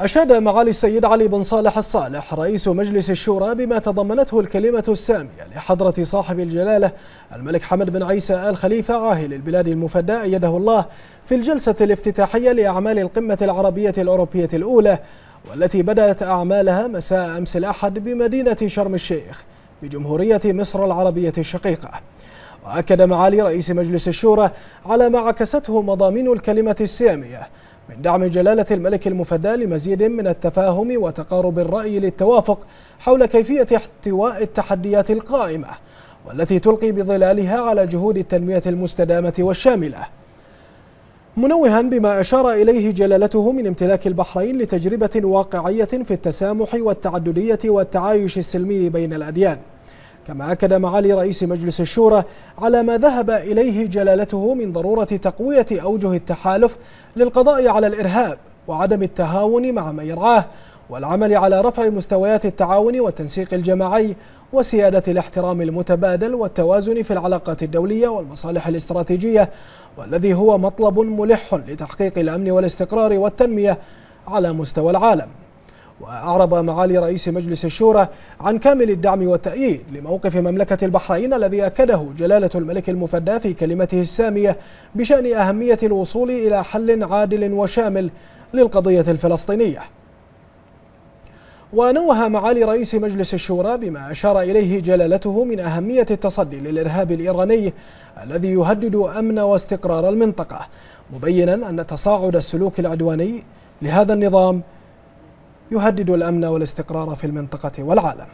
أشاد معالي السيد علي بن صالح الصالح رئيس مجلس الشورى بما تضمنته الكلمة السامية لحضرة صاحب الجلالة الملك حمد بن عيسى آل خليفة عاهل البلاد المفدى أيده الله في الجلسة الافتتاحية لأعمال القمة العربية الأوروبية الأولى والتي بدأت أعمالها مساء أمس الأحد بمدينة شرم الشيخ بجمهورية مصر العربية الشقيقة وأكد معالي رئيس مجلس الشورى على ما عكسته مضامين الكلمة السامية من دعم جلالة الملك المفدى لمزيد من التفاهم وتقارب الرأي للتوافق حول كيفية احتواء التحديات القائمة والتي تلقي بظلالها على جهود التنمية المستدامة والشاملة منوها بما أشار إليه جلالته من امتلاك البحرين لتجربة واقعية في التسامح والتعددية والتعايش السلمي بين الأديان كما أكد معالي رئيس مجلس الشورى على ما ذهب إليه جلالته من ضرورة تقوية أوجه التحالف للقضاء على الإرهاب وعدم التهاون مع من يرعاه والعمل على رفع مستويات التعاون والتنسيق الجماعي وسيادة الاحترام المتبادل والتوازن في العلاقات الدولية والمصالح الاستراتيجية والذي هو مطلب ملح لتحقيق الأمن والاستقرار والتنمية على مستوى العالم وأعرب معالي رئيس مجلس الشورى عن كامل الدعم والتأييد لموقف مملكة البحرين الذي أكده جلالة الملك المفدى في كلمته السامية بشأن أهمية الوصول إلى حل عادل وشامل للقضية الفلسطينية ونوه معالي رئيس مجلس الشورى بما أشار إليه جلالته من أهمية التصدي للإرهاب الإيراني الذي يهدد أمن واستقرار المنطقة مبينا أن تصاعد السلوك العدواني لهذا النظام يهدد الأمن والاستقرار في المنطقة والعالم